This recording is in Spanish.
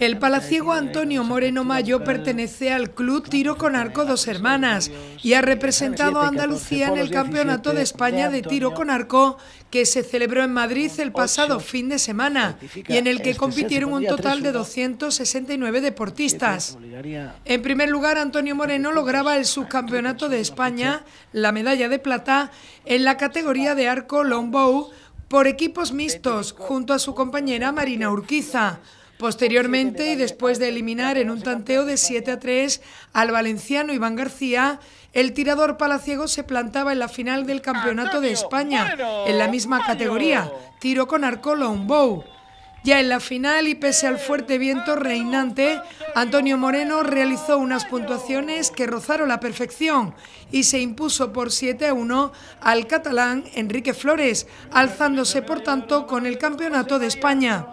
El palaciego Antonio Moreno Mayo pertenece al club Tiro con Arco Dos Hermanas y ha representado a Andalucía en el Campeonato de España de Tiro con Arco que se celebró en Madrid el pasado fin de semana y en el que este, compitieron un total de 269 deportistas. En primer lugar, Antonio Moreno lograba el subcampeonato de España, la medalla de plata, en la categoría de arco longbow por equipos mixtos junto a su compañera Marina Urquiza. Posteriormente y después de eliminar en un tanteo de 7 a 3 al valenciano Iván García, el tirador palaciego se plantaba en la final del Campeonato de España, en la misma categoría, tiro con arco longbow. Ya en la final y pese al fuerte viento reinante, Antonio Moreno realizó unas puntuaciones que rozaron la perfección y se impuso por 7 a 1 al catalán Enrique Flores, alzándose por tanto con el Campeonato de España.